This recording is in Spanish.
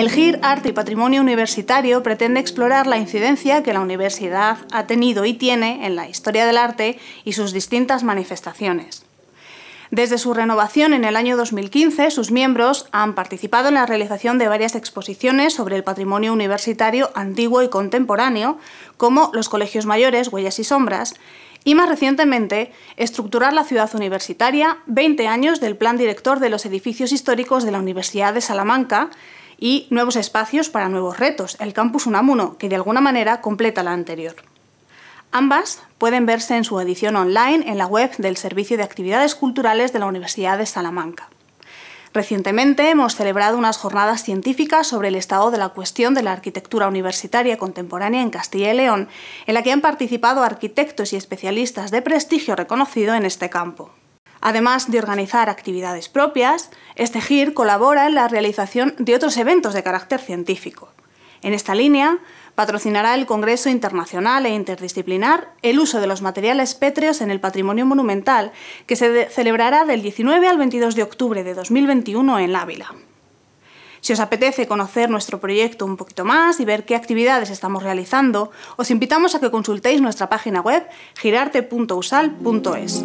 El GIR Arte y Patrimonio Universitario pretende explorar la incidencia que la universidad ha tenido y tiene en la historia del arte y sus distintas manifestaciones. Desde su renovación en el año 2015, sus miembros han participado en la realización de varias exposiciones sobre el patrimonio universitario antiguo y contemporáneo, como los colegios mayores, huellas y sombras, y más recientemente, estructurar la ciudad universitaria 20 años del plan director de los edificios históricos de la Universidad de Salamanca, y nuevos espacios para nuevos retos, el Campus Unamuno, que de alguna manera completa la anterior. Ambas pueden verse en su edición online en la web del Servicio de Actividades Culturales de la Universidad de Salamanca. Recientemente hemos celebrado unas jornadas científicas sobre el estado de la cuestión de la arquitectura universitaria contemporánea en Castilla y León, en la que han participado arquitectos y especialistas de prestigio reconocido en este campo. Además de organizar actividades propias, este GIR colabora en la realización de otros eventos de carácter científico. En esta línea, patrocinará el Congreso Internacional e Interdisciplinar el uso de los materiales pétreos en el patrimonio monumental, que se celebrará del 19 al 22 de octubre de 2021 en Ávila. Si os apetece conocer nuestro proyecto un poquito más y ver qué actividades estamos realizando, os invitamos a que consultéis nuestra página web girarte.usal.es.